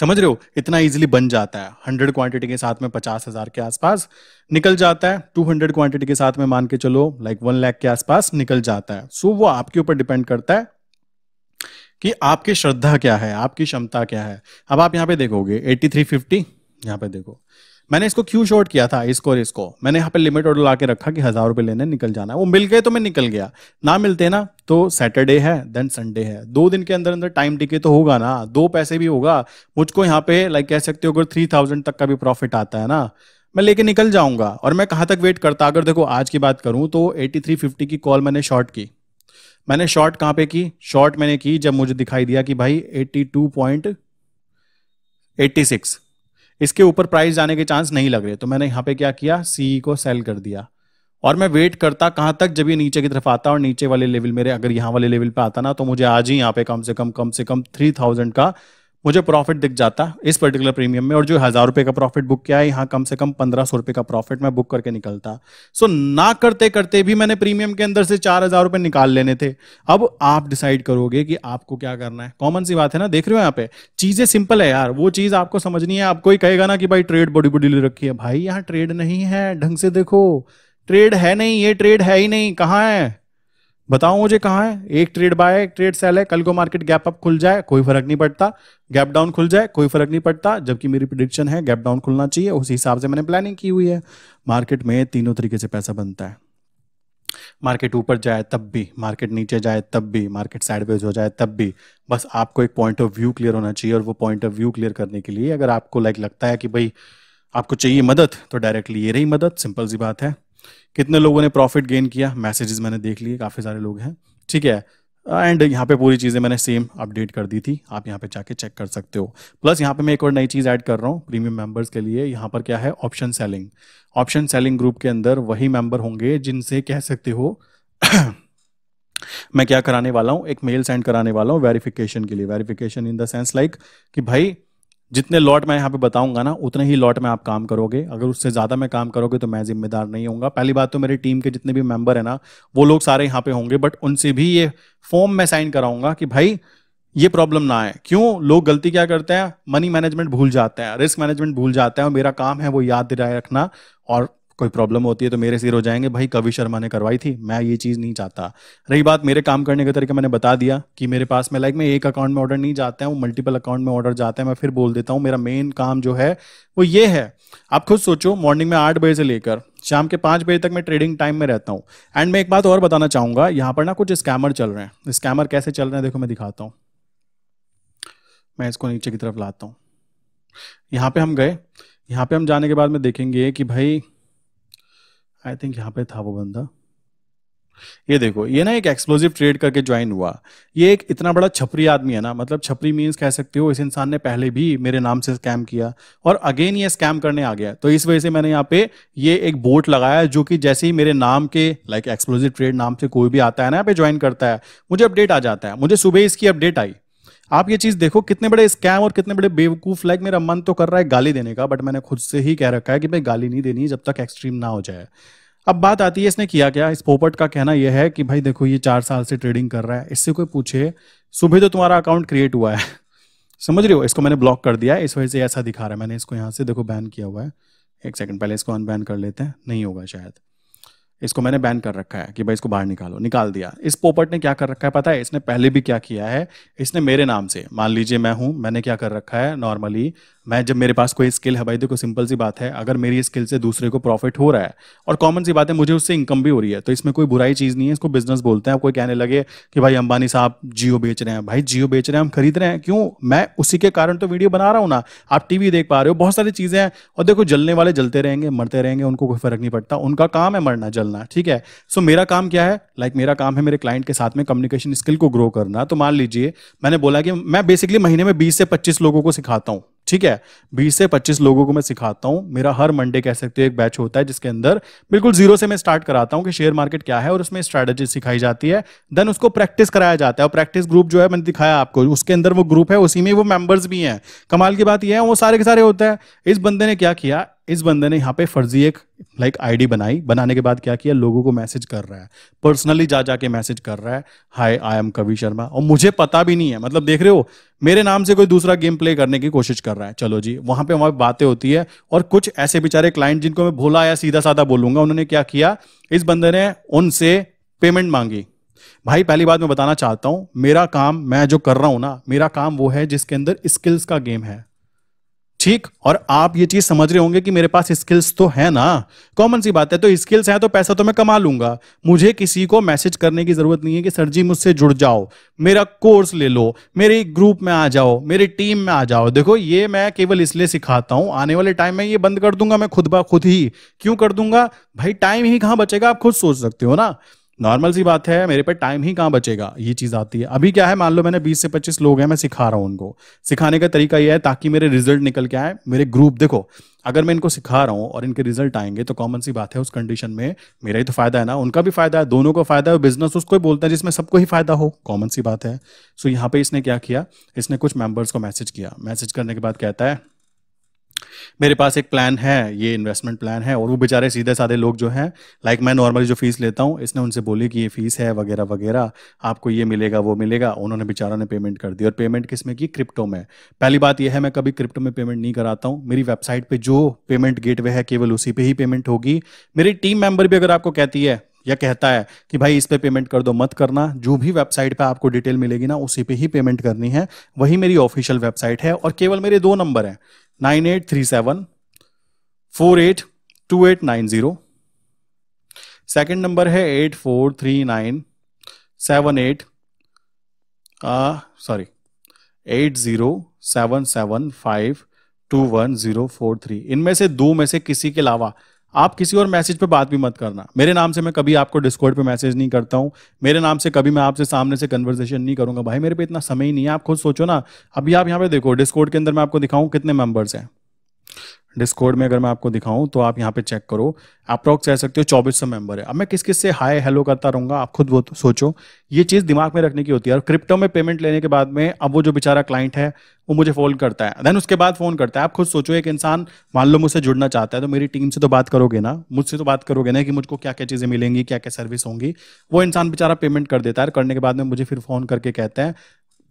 समझ रहे हो इतना इजीली बन जाता है हंड्रेड क्वांटिटी के साथ में पचास हजार के आसपास निकल जाता है टू हंड्रेड क्वांटिटी के साथ में मान के चलो लाइक वन लाख के आसपास निकल जाता है सो so, वो आपके ऊपर डिपेंड करता है कि आपकी श्रद्धा क्या है आपकी क्षमता क्या है अब आप यहाँ पे देखोगे 8350 यहाँ पे देखो मैंने इसको क्यों शॉर्ट किया था इसको और इसको मैंने यहाँ पे लिमिट ऑर्डर ला के रखा कि हजार रुपये लेने निकल जाना है वो मिल गए तो मैं निकल गया ना मिलते ना तो सैटरडे है देन संडे है दो दिन के अंदर अंदर टाइम टिके तो होगा ना दो पैसे भी होगा मुझको यहाँ पे लाइक कह सकते हो अगर थ्री थाउजेंड तक का भी प्रॉफिट आता है ना मैं लेके निकल जाऊंगा और मैं कहाँ तक वेट करता अगर देखो आज की बात करूँ तो एटी थ्री फिफ्टी की कॉल मैंने शॉर्ट की मैंने शॉर्ट कहां पे की शॉर्ट मैंने की जब मुझे दिखाई दिया कि भाई 82.86 इसके ऊपर प्राइस जाने के चांस नहीं लग रहे तो मैंने यहां पे क्या किया सी को सेल कर दिया और मैं वेट करता कहां तक जब ये नीचे की तरफ आता और नीचे वाले लेवल मेरे अगर यहां वाले लेवल पे आता ना तो मुझे आज ही यहां पे कम से कम कम से कम थ्री थाउजेंड का मुझे प्रॉफिट दिख जाता इस पर्टिकुलर प्रीमियम में और जो हज़ार रुपये का प्रॉफिट बुक किया है यहाँ कम से कम पंद्रह सौ रुपये का प्रॉफिट मैं बुक करके निकलता सो so, ना करते करते भी मैंने प्रीमियम के अंदर से चार हज़ार रुपए निकाल लेने थे अब आप डिसाइड करोगे कि आपको क्या करना है कॉमन सी बात है ना देख रहे हो यहाँ पे चीज़ें सिंपल है यार वो चीज़ आपको समझनी है आपको ही कहेगा ना कि भाई ट्रेड बड़ी बड़ी रखी है भाई यहाँ ट्रेड नहीं है ढंग से देखो ट्रेड है नहीं ये ट्रेड है ही नहीं कहाँ है बताओ मुझे कहाँ है एक ट्रेड बाय है एक ट्रेड सेल है कल को मार्केट गैप अप खुल जाए कोई फर्क नहीं पड़ता गैप डाउन खुल जाए कोई फर्क नहीं पड़ता जबकि मेरी प्रिडिक्शन है गैप डाउन खुलना चाहिए उसी हिसाब से मैंने प्लानिंग की हुई है मार्केट में तीनों तरीके से पैसा बनता है मार्केट ऊपर जाए तब भी मार्केट नीचे जाए तब भी मार्केट साइडवेज हो जाए तब भी बस आपको एक पॉइंट ऑफ व्यू क्लियर होना चाहिए और वो पॉइंट ऑफ व्यू क्लियर करने के लिए अगर आपको लाइक लगता है कि भाई आपको चाहिए मदद तो डायरेक्टली ये रही मदद सिंपल सी बात है कितने लोगों ने प्रॉफिट गेन किया मैसेजेस मैंने देख लिए काफ़ी सारे लोग हैं ठीक है एंड यहाँ पे पूरी चीज़ें मैंने सेम अपडेट कर दी थी आप यहाँ पे जाके चेक कर सकते हो प्लस यहाँ पे मैं एक और नई चीज़ ऐड कर रहा हूँ प्रीमियम मेंबर्स के लिए यहाँ पर क्या है option selling option selling group के अंदर वही मेंबर होंगे जिनसे कह सकते हो (coughs) मैं क्या कराने वाला हूँ एक मेल सेंड कराने वाला हूँ वेरिफिकेशन के लिए verification in the sense like कि भाई जितने लॉट मैं यहाँ पे बताऊंगा ना उतने ही लॉट में आप काम करोगे अगर उससे ज़्यादा मैं काम करोगे तो मैं जिम्मेदार नहीं होऊंगा पहली बात तो मेरी टीम के जितने भी मेंबर है ना वो लोग सारे यहाँ पे होंगे बट उनसे भी ये फॉर्म मैं साइन कराऊंगा कि भाई ये प्रॉब्लम ना आए क्यों लोग गलती क्या करते हैं मनी मैनेजमेंट भूल जाते हैं रिस्क मैनेजमेंट भूल जाते हैं और मेरा काम है वो याद दिलाए रखना और कोई प्रॉब्लम होती है तो मेरे सिर हो जाएंगे भाई कवि शर्मा ने करवाई थी मैं ये चीज़ नहीं चाहता रही बात मेरे काम करने का तरीका मैंने बता दिया कि मेरे पास में लाइक मैं एक अकाउंट में ऑर्डर नहीं जाता हूँ मल्टीपल अकाउंट में ऑर्डर जाता है मैं फिर बोल देता हूँ मेरा मेन काम जो है वो ये है आप खुद सोचो मॉर्निंग में आठ बजे से लेकर शाम के पाँच बजे तक मैं ट्रेडिंग टाइम में रहता हूँ एंड मैं एक बात और बताना चाहूँगा यहाँ पर ना कुछ स्कैमर चल रहे हैं स्कैमर कैसे चल रहे हैं देखो मैं दिखाता हूँ मैं इसको नीचे की तरफ लाता हूँ यहाँ पे हम गए यहाँ पे हम जाने के बाद में देखेंगे कि भाई आई थिंक यहाँ पे था वो बंदा ये देखो ये ना एक एक्सप्लोजिव ट्रेड करके ज्वाइन हुआ ये एक इतना बड़ा छपरी आदमी है ना मतलब छपरी मीन्स कह सकते हो इस इंसान ने पहले भी मेरे नाम से स्कैम किया और अगेन ये स्कैम करने आ गया तो इस वजह से मैंने यहाँ पे ये एक बोट लगाया जो कि जैसे ही मेरे नाम के लाइक एक्सप्लोजिव ट्रेड नाम से कोई भी आता है ना यहाँ पे ज्वाइन करता है मुझे अपडेट आ जाता है मुझे सुबह इसकी अपडेट आई आप ये चीज देखो कितने बड़े स्कैम और कितने बड़े बेवकूफ लाइक मेरा मन तो कर रहा है गाली देने का बट मैंने खुद से ही कह रखा है कि भाई गाली नहीं देनी जब तक एक्सट्रीम ना हो जाए अब बात आती है इसने किया क्या इस पोपट का कहना यह है कि भाई देखो ये चार साल से ट्रेडिंग कर रहा है इससे कोई पूछे सुबह तो तुम्हारा अकाउंट क्रिएट हुआ है (laughs) समझ रहे हो इसको मैंने ब्लॉक कर दिया है इस वजह से ऐसा दिखा रहा है मैंने इसको यहाँ से देखो बैन किया हुआ है एक सेकंड पहले इसको अनबैन कर लेते हैं नहीं होगा शायद इसको मैंने बैन कर रखा है कि भाई इसको बाहर निकालो निकाल दिया इस पोपट ने क्या कर रखा है पता है इसने पहले भी क्या किया है इसने मेरे नाम से मान लीजिए मैं हूं मैंने क्या कर रखा है नॉर्मली मैं जब मेरे पास कोई स्किल है भाई देखो सिंपल सी बात है अगर मेरी स्किल से दूसरे को प्रॉफिट हो रहा है और कॉमन सी बात है मुझे उससे इनकम भी हो रही है तो इसमें कोई बुराई चीज़ नहीं है इसको बिजनेस बोलते हैं कोई कहने लगे कि भाई अंबानी साहब जियो बेच रहे हैं भाई जियो बेच रहे हैं हम खरीद रहे हैं क्यों मैं उसी के कारण तो वीडियो बना रहा हूँ ना आप टीवी देख पा रहे हो बहुत सारी चीज़ें हैं और देखो जलने वाले जलते रहेंगे मरते रहेंगे उनको कोई फर्क नहीं पड़ता उनका काम है मरना जलना ठीक है सो मेरा काम क्या है लाइक मेरा काम है मेरे क्लाइंट के साथ में कम्युनिकेशन स्किल को ग्रो करना तो मान लीजिए मैंने बोला कि मैं बेसिकली महीने में बीस से पच्चीस लोगों को सिखाता हूँ ठीक है बीस से पच्चीस लोगों को मैं सिखाता हूं मेरा हर मंडे कह सकते हो एक बैच होता है जिसके अंदर बिल्कुल जीरो से मैं स्टार्ट कराता हूं कि शेयर मार्केट क्या है और उसमें स्ट्रैटेजी सिखाई जाती है देन उसको प्रैक्टिस कराया जाता है और प्रैक्टिस ग्रुप जो है मैंने दिखाया आपको उसके अंदर वो ग्रुप है उसी में वो मेंबर्स भी हैं कमाल की बात यह है वो सारे के सारे होते हैं इस बंदे ने क्या किया इस बंदे ने यहाँ पे फर्जी एक लाइक आईडी बनाई बनाने के बाद क्या किया लोगों को मैसेज कर रहा है पर्सनली जा जाके मैसेज कर रहा है हाय आई एम कवि शर्मा और मुझे पता भी नहीं है मतलब देख रहे हो मेरे नाम से कोई दूसरा गेम प्ले करने की कोशिश कर रहा है चलो जी वहां पे हमारी बातें होती है और कुछ ऐसे बेचारे क्लाइंट जिनको मैं भोला या सीधा साधा बोलूंगा उन्होंने क्या किया इस बंदे ने उनसे पेमेंट मांगी भाई पहली बात मैं बताना चाहता हूं मेरा काम मैं जो कर रहा हूं ना मेरा काम वो है जिसके अंदर स्किल्स का गेम है ठीक और आप ये चीज समझ रहे होंगे कि मेरे पास स्किल्स तो है ना कॉमन सी बात है तो स्किल्स है तो पैसा तो मैं कमा लूंगा मुझे किसी को मैसेज करने की जरूरत नहीं है कि सर जी मुझसे जुड़ जाओ मेरा कोर्स ले लो मेरे ग्रुप में आ जाओ मेरी टीम में आ जाओ देखो ये मैं केवल इसलिए सिखाता हूं आने वाले टाइम में ये बंद कर दूंगा मैं खुद ब खुद ही क्यों कर दूंगा भाई टाइम ही कहां बचेगा आप खुद सोच सकते हो ना नॉर्मल सी बात है मेरे पे टाइम ही कहाँ बचेगा ये चीज़ आती है अभी क्या है मान लो मैंने 20 से 25 लोग हैं मैं सिखा रहा हूँ उनको सिखाने का तरीका ये है ताकि मेरे रिजल्ट निकल के आए मेरे ग्रुप देखो अगर मैं इनको सिखा रहा हूँ और इनके रिजल्ट आएंगे तो कॉमन सी बात है उस कंडीशन में मेरा ही तो फायदा है ना उनका भी फायदा है दोनों को फायदा है बिजनेस उसको ही बोलता है जिसमें सबको ही फायदा हो कॉमन सी बात है सो यहाँ पे इसने क्या किया इसने कुछ मेंबर्स को मैसेज किया मैसेज करने के बाद कहता है मेरे पास एक प्लान है ये इन्वेस्टमेंट प्लान है और वो बेचारे सीधे साधे लोग जो हैं लाइक मैं नॉर्मली जो फीस लेता हूँ इसने उनसे बोली कि ये फीस है वगैरह वगैरह आपको ये मिलेगा वो मिलेगा उन्होंने बेचारा ने पेमेंट कर दी और पेमेंट किस में की क्रिप्टो में पहली बात यह है मैं कभी क्रिप्टो में पेमेंट नहीं कराता हूँ मेरी वेबसाइट पर जो पेमेंट गेट है केवल उसी पर ही पेमेंट होगी मेरी टीम मेंबर भी अगर आपको कहती है या कहता है कि भाई इस पे पेमेंट कर दो मत करना जो भी वेबसाइट पे आपको डिटेल मिलेगी ना उसी पे ही पेमेंट करनी है वही मेरी ऑफिशियल वेबसाइट है और केवल मेरे दो नंबर हैं nine eight three seven four eight two eight nine zero second number है eight four three nine seven eight sorry eight zero seven seven five two one zero four three इनमें से दो में से किसी के अलावा आप किसी और मैसेज पे बात भी मत करना मेरे नाम से मैं कभी आपको डिस्कॉर्ड पे मैसेज नहीं करता हूँ मेरे नाम से कभी मैं आपसे सामने से कन्वर्सेशन नहीं करूंगा भाई मेरे पे इतना समय ही नहीं है आप खुद सोचो ना अभी आप यहाँ पे देखो डिस्कॉर्ड के अंदर मैं आपको दिखाऊँ कितने मेंबर्स हैं डिस्कोड में अगर मैं आपको दिखाऊं तो आप यहाँ पे चेक करो अप्रोक्स कह सकते हो चौबीस सौ मेंबर है अब मैं किस किस से हाय हेलो करता रहूंगा आप खुद वो तो सोचो ये चीज़ दिमाग में रखने की होती है और क्रिप्टो में पेमेंट लेने के बाद में अब वो जो बेचारा क्लाइंट है वो मुझे फोन करता है देन उसके बाद फ़ोन करता है आप खुद सोचो एक इंसान मान लो मुझसे जुड़ना चाहता है तो मेरी टीम से तो बात करोगे ना मुझसे तो बात करोगे ना कि मुझको क्या क्या चीज़ें मिलेंगी क्या क्या सर्विस होंगी वो इंसान बेचारा पेमेंट कर देता है करने के बाद में मुझे फिर फ़ोन करके कहते हैं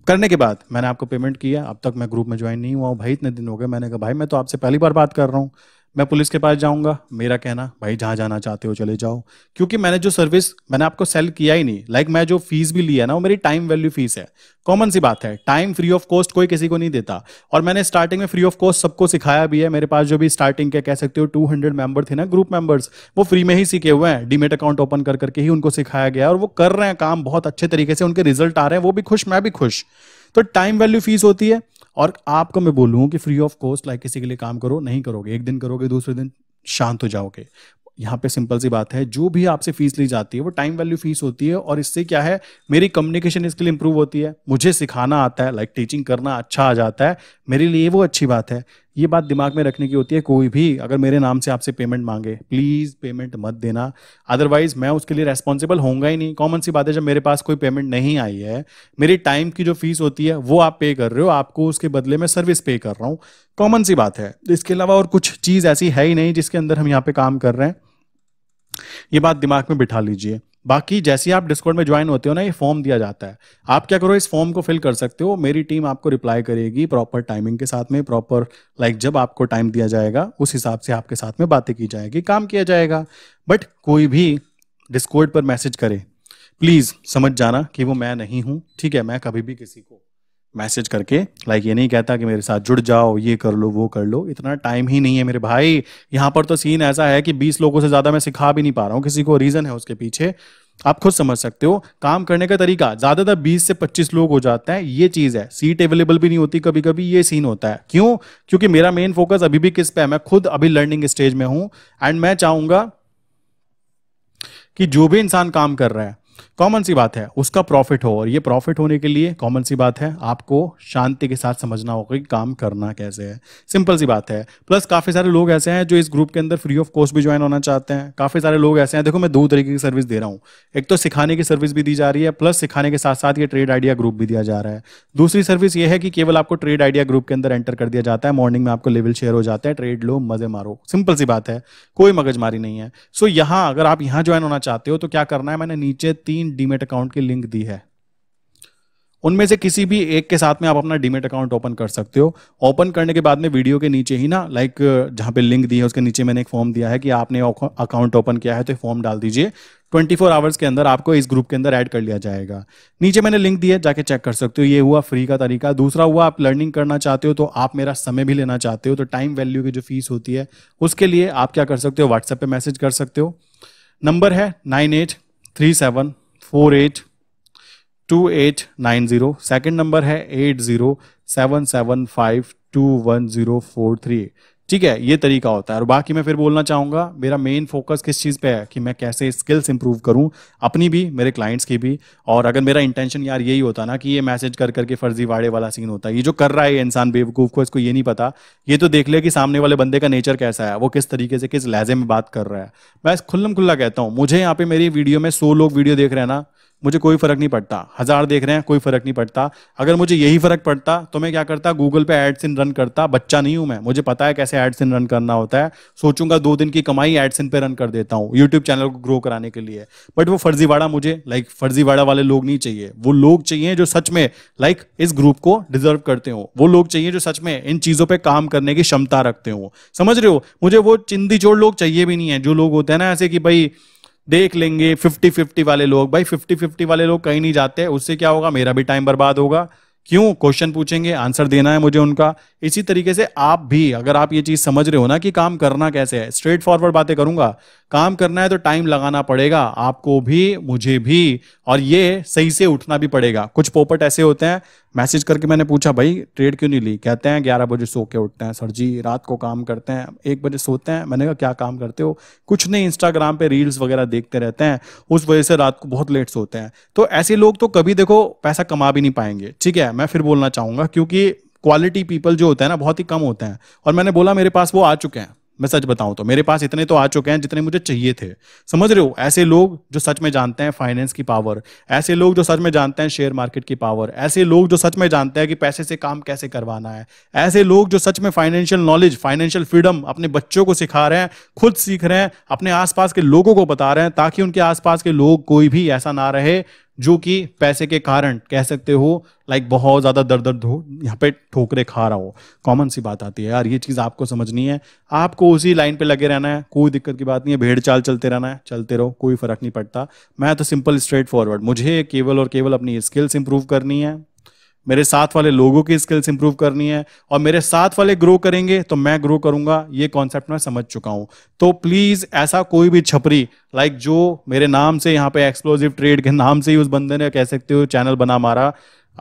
करने के बाद मैंने आपको पेमेंट किया अब तक मैं ग्रुप में ज्वाइन नहीं हुआ हूँ भाई इतने दिन हो गए मैंने कहा भाई मैं तो आपसे पहली बार बात कर रहा हूँ मैं पुलिस के पास जाऊंगा मेरा कहना भाई जहां जाना चाहते हो चले जाओ क्योंकि मैंने जो सर्विस मैंने आपको सेल किया ही नहीं लाइक like मैं जो फीस भी लिया है ना वो मेरी टाइम वैल्यू फीस है कॉमन सी बात है टाइम फ्री ऑफ कॉस्ट कोई किसी को नहीं देता और मैंने स्टार्टिंग में फ्री ऑफ कॉस्ट सबको सिखाया भी है मेरे पास जो भी स्टार्टिंग के कह सकते हो टू हंड्रेड मेंबर थे ना ग्रुप मेंबर्स वो फ्री में ही सीखे हुए हैं डीमेट अकाउंट ओपन कर करके ही उनको सिखाया गया और वो कर रहे हैं काम बहुत अच्छे तरीके से उनके रिजल्ट आ रहे हैं वो भी खुश मैं भी खुश तो टाइम वैल्यू फीस होती है और आपको मैं बोलूँ कि फ्री ऑफ कॉस्ट लाइक किसी के लिए काम करो नहीं करोगे एक दिन करोगे दूसरे दिन शांत हो जाओगे यहाँ पे सिंपल सी बात है जो भी आपसे फीस ली जाती है वो टाइम वैल्यू फीस होती है और इससे क्या है मेरी कम्युनिकेशन इसके लिए इंप्रूव होती है मुझे सिखाना आता है लाइक like टीचिंग करना अच्छा आ जाता है मेरे लिए वो अच्छी बात है ये बात दिमाग में रखने की होती है कोई भी अगर मेरे नाम से आपसे पेमेंट मांगे प्लीज़ पेमेंट मत देना अदरवाइज मैं उसके लिए रेस्पॉन्सिबल होऊंगा ही नहीं कॉमन सी बात है जब मेरे पास कोई पेमेंट नहीं आई है मेरी टाइम की जो फीस होती है वो आप पे कर रहे हो आपको उसके बदले में सर्विस पे कर रहा हूँ कॉमन सी बात है इसके अलावा और कुछ चीज़ ऐसी है ही नहीं जिसके अंदर हम यहाँ पे काम कर रहे हैं ये बात दिमाग में बिठा लीजिए बाकी जैसे ही आप डिस्कॉर्ड में ज्वाइन होते हो ना ये फॉर्म दिया जाता है आप क्या करो इस फॉर्म को फिल कर सकते हो मेरी टीम आपको रिप्लाई करेगी प्रॉपर टाइमिंग के साथ में प्रॉपर लाइक जब आपको टाइम दिया जाएगा उस हिसाब से आपके साथ में बातें की जाएगी काम किया जाएगा बट कोई भी डिस्कॉर्ड पर मैसेज करे प्लीज़ समझ जाना कि वो मैं नहीं हूं ठीक है मैं कभी भी किसी को मैसेज करके लाइक ये नहीं कहता कि मेरे साथ जुड़ जाओ ये कर लो वो कर लो इतना टाइम ही नहीं है मेरे भाई यहाँ पर तो सीन ऐसा है कि बीस लोगों से ज़्यादा मैं सिखा भी नहीं पा रहा हूँ किसी को रीज़न है उसके पीछे आप खुद समझ सकते हो काम करने का तरीका ज़्यादातर बीस से पच्चीस लोग हो जाते हैं ये चीज़ है सीट अवेलेबल भी नहीं होती कभी कभी ये सीन होता है क्यों क्योंकि मेरा मेन फोकस अभी भी किस पे है मैं खुद अभी लर्निंग स्टेज में हूं एंड मैं चाहूंगा कि जो भी इंसान काम कर रहा है कॉमन सी बात है उसका प्रॉफिट हो और ये प्रॉफिट होने के लिए कॉमन सी बात है आपको शांति के साथ समझना होगा कि काम करना कैसे है सिंपल सी बात है प्लस काफ़ी सारे लोग ऐसे हैं जो इस ग्रुप के अंदर फ्री ऑफ कॉस्ट भी ज्वाइन होना चाहते हैं काफ़ी सारे लोग ऐसे हैं देखो मैं दो तरीके की सर्विस दे रहा हूँ एक तो सिखाने की सर्विस भी दी जा रही है प्लस सिखाने के साथ साथ ये ट्रेड आइडिया ग्रुप भी दिया जा रहा है दूसरी सर्विस ये है कि केवल आपको ट्रेड आइडिया ग्रुप के अंदर एंटर कर दिया जाता है मॉर्निंग में आपको लेवल शेयर हो जाता है ट्रेड लो मजे मारो सिंपल सी बात है कोई मगजमारी नहीं है सो यहाँ अगर आप यहाँ ज्वाइन होना चाहते हो तो क्या करना है मैंने नीचे तीन डीमेट अकाउंट की लिंक दी है उनमें से किसी भी एक के साथ में आप अपना डीमेट अकाउंट ओपन कर सकते हो ओपन करने के बाद में वीडियो के नीचे ही ना लाइक जहां पे लिंक दी है उसके नीचे मैंने एक फॉर्म दिया है कि आपने अकाउंट ओपन किया है तो फॉर्म डाल दीजिए 24 फोर आवर्स के अंदर आपको इस ग्रुप के अंदर ऐड कर लिया जाएगा नीचे मैंने लिंक दिया है जाके चेक कर सकते हो ये हुआ फ्री का तरीका दूसरा हुआ आप लर्निंग करना चाहते हो तो आप मेरा समय भी लेना चाहते हो तो टाइम वैल्यू की जो फीस होती है उसके लिए आप क्या कर सकते हो व्हाट्सएप पे मैसेज कर सकते हो नंबर है nine eight three seven four eight two eight nine zero second number है eight zero seven seven five two one zero four three ठीक है ये तरीका होता है और बाकी मैं फिर बोलना चाहूंगा मेरा मेन फोकस किस चीज़ पे है कि मैं कैसे स्किल्स इंप्रूव करूं अपनी भी मेरे क्लाइंट्स की भी और अगर मेरा इंटेंशन यार यही होता ना कि ये मैसेज कर करके फर्जीवाड़े वाला सीन होता है ये जो कर रहा है इंसान बेवकूफ़ को इसको ये नहीं पता ये तो देख ले कि सामने वाले बंदे का नेचर कैसा है वो किस तरीके से किस लहजे में बात कर रहा है मैं खुल्लम खुल्ला कहता हूँ मुझे यहाँ पे मेरी वीडियो में सो लोग वीडियो देख रहे हैं ना मुझे कोई फर्क नहीं पड़ता हजार देख रहे हैं कोई फर्क नहीं पड़ता अगर मुझे यही फर्क पड़ता तो मैं क्या करता गूगल पे इन रन करता बच्चा नहीं हूं मैं मुझे पता है कैसे एड्स इन रन करना होता है सोचूंगा दो दिन की कमाई इन पे रन कर देता हूँ यूट्यूब चैनल को ग्रो कराने के लिए बट वो फर्जीवाड़ा मुझे लाइक फर्जीवाड़ा वाले लोग नहीं चाहिए वो लोग चाहिए जो सच में लाइक इस ग्रुप को डिजर्व करते हो वो लोग चाहिए जो सच में इन चीजों पर काम करने की क्षमता रखते हो समझ रहे हो मुझे वो चिंदी लोग चाहिए भी नहीं है जो लोग होते हैं ना ऐसे कि भाई देख लेंगे फिफ्टी फिफ्टी वाले लोग भाई फिफ्टी फिफ्टी वाले लोग कहीं नहीं जाते उससे क्या होगा मेरा भी टाइम बर्बाद होगा क्यों क्वेश्चन पूछेंगे आंसर देना है मुझे उनका इसी तरीके से आप भी अगर आप ये चीज समझ रहे हो ना कि काम करना कैसे है स्ट्रेट फॉरवर्ड बातें करूंगा काम करना है तो टाइम लगाना पड़ेगा आपको भी मुझे भी और ये सही से उठना भी पड़ेगा कुछ पोपट ऐसे होते हैं मैसेज करके मैंने पूछा भाई ट्रेड क्यों नहीं ली कहते हैं ग्यारह बजे सो के उठते हैं सर जी रात को काम करते हैं एक बजे सोते हैं मैंने कहा क्या काम करते हो कुछ नहीं इंस्टाग्राम पे रील्स वगैरह देखते रहते हैं उस वजह से रात को बहुत लेट सोते हैं तो ऐसे लोग तो कभी देखो पैसा कमा भी नहीं पाएंगे ठीक है मैं फिर बोलना चाहूंगा क्योंकि क्वालिटी पीपल जो होते हैं ना बहुत ही कम होते हैं और मैंने बोला मेरे पास वो आ चुके हैं मैं सच बताऊं तो मेरे पास इतने तो आ चुके हैं जितने मुझे चाहिए थे समझ रहे हो ऐसे लोग जो सच में जानते हैं फाइनेंस की पावर ऐसे लोग जो सच में जानते हैं शेयर मार्केट की पावर ऐसे लोग जो सच में जानते हैं कि पैसे से काम कैसे करवाना है ऐसे लोग जो सच में फाइनेंशियल नॉलेज फाइनेंशियल फ्रीडम अपने बच्चों को सिखा रहे हैं खुद सीख रहे हैं अपने आसपास के लोगों को बता रहे हैं ताकि उनके आसपास के लोग कोई भी ऐसा ना रहे जो कि पैसे के कारण कह सकते हो लाइक बहुत ज़्यादा दर्द दर्द हो यहाँ पे ठोकरे खा रहा हो कॉमन सी बात आती है यार ये चीज़ आपको समझनी है आपको उसी लाइन पे लगे रहना है कोई दिक्कत की बात नहीं है भेड़ चाल चलते रहना है चलते रहो कोई फ़र्क नहीं पड़ता मैं तो सिंपल स्ट्रेट फॉरवर्ड मुझे केवल और केवल अपनी स्किल्स इंप्रूव करनी है मेरे साथ वाले लोगों की स्किल्स इंप्रूव करनी है और मेरे साथ वाले ग्रो करेंगे तो मैं ग्रो करूंगा ये कॉन्सेप्ट मैं समझ चुका हूं तो प्लीज ऐसा कोई भी छपरी लाइक जो मेरे नाम से यहाँ पे एक्सप्लोजिव ट्रेड के नाम से ही उस बंदे ने कह सकते हो चैनल बना मारा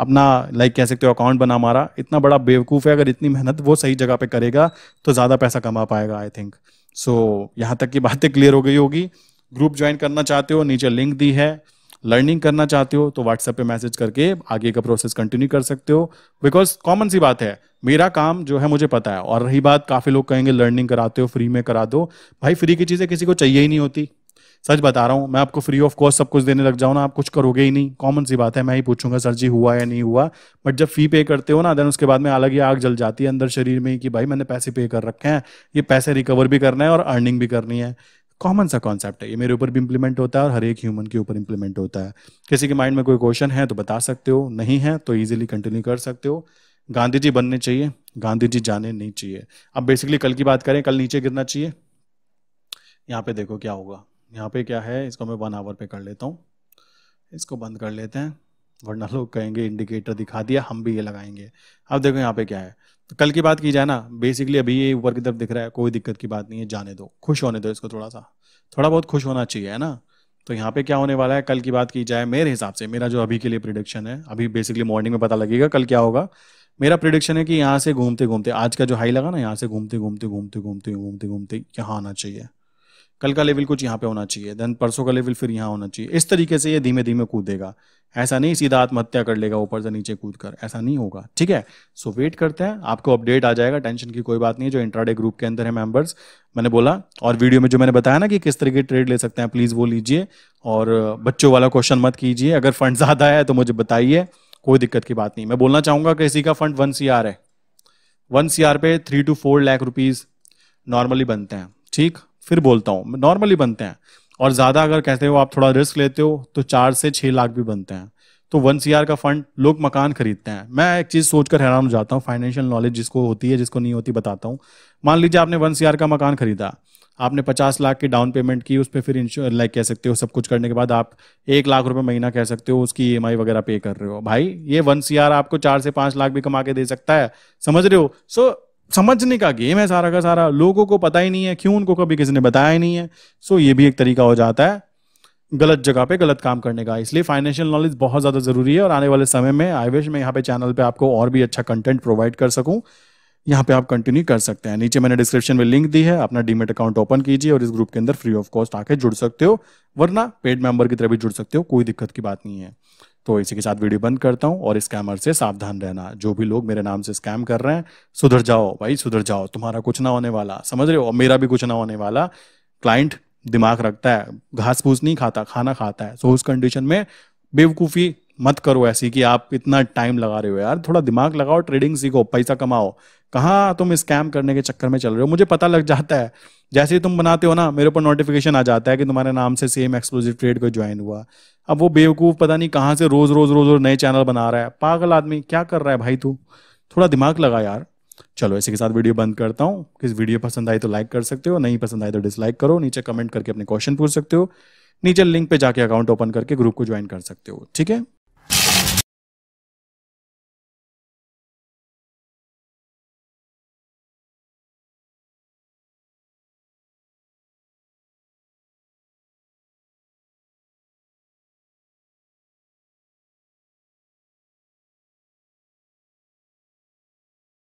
अपना लाइक कह सकते हो अकाउंट बना मारा इतना बड़ा बेवकूफ़ है अगर इतनी मेहनत वो सही जगह पे करेगा तो ज़्यादा पैसा कमा पाएगा आई थिंक सो यहाँ तक की बातें क्लियर हो गई होगी ग्रुप ज्वाइन करना चाहते हो नीचे लिंक दी है लर्निंग करना चाहते हो तो व्हाट्सएप पे मैसेज करके आगे का प्रोसेस कंटिन्यू कर सकते हो बिकॉज कॉमन सी बात है मेरा काम जो है मुझे पता है और रही बात काफी लोग कहेंगे लर्निंग कराते हो फ्री में करा दो भाई फ्री की चीजें किसी को चाहिए ही नहीं होती सच बता रहा हूँ मैं आपको फ्री ऑफ कॉस्ट सब कुछ देने लग जाऊँ ना आप कुछ करोगे ही नहीं कॉमन सी बात है मैं ही पूछूंगा सर जी हुआ या नहीं हुआ बट जब फी पे करते हो ना देन उसके बाद में अलग ही आग जल जाती है अंदर शरीर में कि भाई मैंने पैसे पे कर रखे हैं ये पैसे रिकवर भी करना है और अर्निंग भी करनी है कॉमन सा कॉन्सेप्ट है ये मेरे ऊपर भी इंप्लीमेंट होता है और हर एक ह्यूमन के ऊपर इंप्लीमेंट होता है किसी के माइंड में कोई क्वेश्चन है तो बता सकते हो नहीं है तो ईजिली कंटिन्यू कर सकते हो गांधी जी बनने चाहिए गांधी जी जाने नहीं चाहिए अब बेसिकली कल की बात करें कल नीचे गिरना चाहिए यहाँ पे देखो क्या होगा यहाँ पे क्या है इसको मैं वन आवर पे कर लेता हूँ इसको बंद कर लेते हैं वरना लोग कहेंगे इंडिकेटर दिखा दिया हम भी ये लगाएंगे अब देखो यहाँ पे क्या है तो कल की बात की जाए ना बेसिकली अभी ये ऊपर की तरफ दिख रहा है कोई दिक्कत की बात नहीं है जाने दो खुश होने दो इसको थोड़ा सा थोड़ा बहुत खुश होना चाहिए है ना तो यहाँ पे क्या होने वाला है कल की बात की जाए मेरे हिसाब से मेरा जो अभी के लिए प्रिडिक्शन है अभी बेसिकली मॉर्निंग में पता लगेगा कल क्या होगा मेरा प्रिडिक्शन है कि यहाँ से घूमते घूमते आज का जो हाई लगा ना यहाँ से घूमते घूमते घूमते घूमते घूमते घूमते यहाँ आना चाहिए कल का लेवल कुछ यहाँ पे होना चाहिए देन परसों का लेवल फिर यहाँ होना चाहिए इस तरीके से ये धीमे धीमे कूदेगा ऐसा नहीं सीधा आत्महत्या कर लेगा ऊपर से नीचे कूद कर ऐसा नहीं होगा ठीक है सो वेट करते हैं आपको अपडेट आ जाएगा टेंशन की कोई बात नहीं जो इंट्राडे ग्रुप के अंदर है मेंबर्स मैंने बोला और वीडियो में जो मैंने बताया ना कि किस तरीके ट्रेड ले सकते हैं प्लीज़ वो लीजिए और बच्चों वाला क्वेश्चन मत कीजिए अगर फंड ज़्यादा है तो मुझे बताइए कोई दिक्कत की बात नहीं मैं बोलना चाहूंगा किसी का फंड वन सी है वन सी पे three two four lakh rupees normally बनते हैं ठीक फिर बोलता हूँ नॉर्मली बनते हैं और ज़्यादा अगर कहते हो आप थोड़ा रिस्क लेते हो तो चार से छह लाख भी बनते हैं तो वन सी का फंड लोग मकान खरीदते हैं मैं एक चीज़ सोचकर हैरान हो जाता हूँ फाइनेंशियल नॉलेज जिसको होती है जिसको नहीं होती बताता हूँ मान लीजिए आपने वन सी का मकान खरीदा आपने पचास लाख की डाउन पेमेंट की उस पर फिर इंश्योर लाइक कह सकते हो सब कुछ करने के बाद आप एक लाख रुपए महीना कह सकते हो उसकी ई e वगैरह पे कर रहे हो भाई ये वन सी आपको चार से पांच लाख भी कमा के दे सकता है समझ रहे हो सो so, समझने का गेम है सारा का सारा लोगों को पता ही नहीं है क्यों उनको कभी किसी ने बताया ही नहीं है सो ये भी एक तरीका हो जाता है गलत जगह पे गलत काम करने का इसलिए फाइनेंशियल नॉलेज बहुत ज़्यादा ज़रूरी है और आने वाले समय में आई विश मैं यहाँ पे चैनल पे आपको और भी अच्छा कंटेंट प्रोवाइड कर सकूँ यहाँ पे आप कंटिन्यू कर सकते हैं नीचे मैंने डिस्क्रिप्शन में लिंक दी है अपना डीमेट अकाउंट ओपन कीजिए और इस ग्रुप के अंदर फ्री ऑफ कॉस्ट आके जुड़ सकते हो वरना पेड मेंबर की तरह भी जुड़ सकते हो कोई दिक्कत की बात नहीं है तो इसी के साथ वीडियो बंद करता हूँ और स्कैमर से सावधान रहना जो भी लोग मेरे नाम से स्कैम कर रहे हैं सुधर जाओ भाई सुधर जाओ तुम्हारा कुछ ना होने वाला समझ रहे हो मेरा भी कुछ ना होने वाला क्लाइंट दिमाग रखता है घास फूस नहीं खाता खाना खाता है सो उस कंडीशन में बेवकूफ़ी मत करो ऐसी कि आप इतना टाइम लगा रहे हो यार थोड़ा दिमाग लगाओ ट्रेडिंग सीखो पैसा कमाओ कहाँ तुम स्कैम करने के चक्कर में चल रहे हो मुझे पता लग जाता है जैसे ही तुम बनाते हो ना मेरे ऊपर नोटिफिकेशन आ जाता है कि तुम्हारे नाम से सेम एक्सक्लूसिव ट्रेड को ज्वाइन हुआ अब वो बेवकूफ़ पता नहीं कहाँ से रोज़ रोज़ रोज़ रोज़ नए चैनल बना रहा है पागल आदमी क्या कर रहा है भाई तू थोड़ा दिमाग लगा यार चलो इसी के साथ वीडियो बंद करता हूँ किस वीडियो पसंद आई तो लाइक कर सकते हो नहीं पसंद आई तो डिसलाइक करो नीचे कमेंट करके अपने क्वेश्चन पूछ सकते हो नीचे लिंक पे जाके अकाउंट ओपन करके ग्रुप को ज्वाइन कर सकते हो ठीक है